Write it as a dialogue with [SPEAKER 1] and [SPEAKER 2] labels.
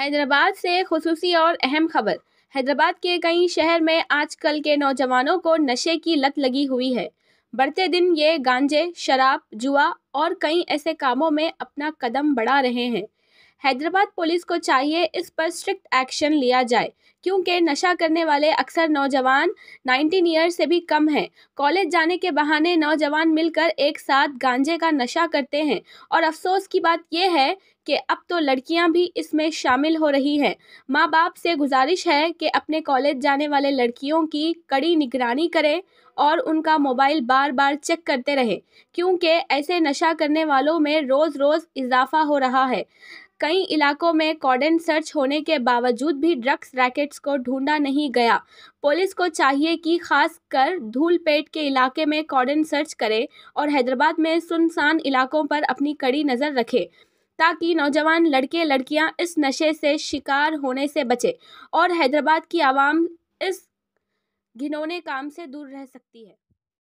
[SPEAKER 1] हैदराबाद से खसूसी और अहम खबर हैदराबाद के कई शहर में आजकल के नौजवानों को नशे की लत लगी हुई है बढ़ते दिन ये गांजे शराब जुआ और कई ऐसे कामों में अपना कदम बढ़ा रहे हैं हैदराबाद पुलिस को चाहिए इस पर स्ट्रिक्ट एक्शन लिया जाए क्योंकि नशा करने वाले अक्सर नौजवान 19 ईयर से भी कम हैं कॉलेज जाने के बहाने नौजवान मिलकर एक साथ गांजे का नशा करते हैं और अफसोस की बात यह है कि अब तो लड़कियां भी इसमें शामिल हो रही हैं माँ बाप से गुजारिश है कि अपने कॉलेज जाने वाले लड़कियों की कड़ी निगरानी करें और उनका मोबाइल बार बार चेक करते रहें क्योंकि ऐसे नशा करने वालों में रोज़ रोज़ इजाफा हो रहा है कई इलाकों में कॉर्डन सर्च होने के बावजूद भी ड्रग्स रैकेट्स को ढूंढा नहीं गया पुलिस को चाहिए कि खासकर धूलपेट के इलाके में कॉर्डन सर्च करे और हैदराबाद में सुनसान इलाकों पर अपनी कड़ी नज़र रखे ताकि नौजवान लड़के लड़कियां इस नशे से शिकार होने से बचे और हैदराबाद की आवाम इस घिनौने काम से दूर रह सकती है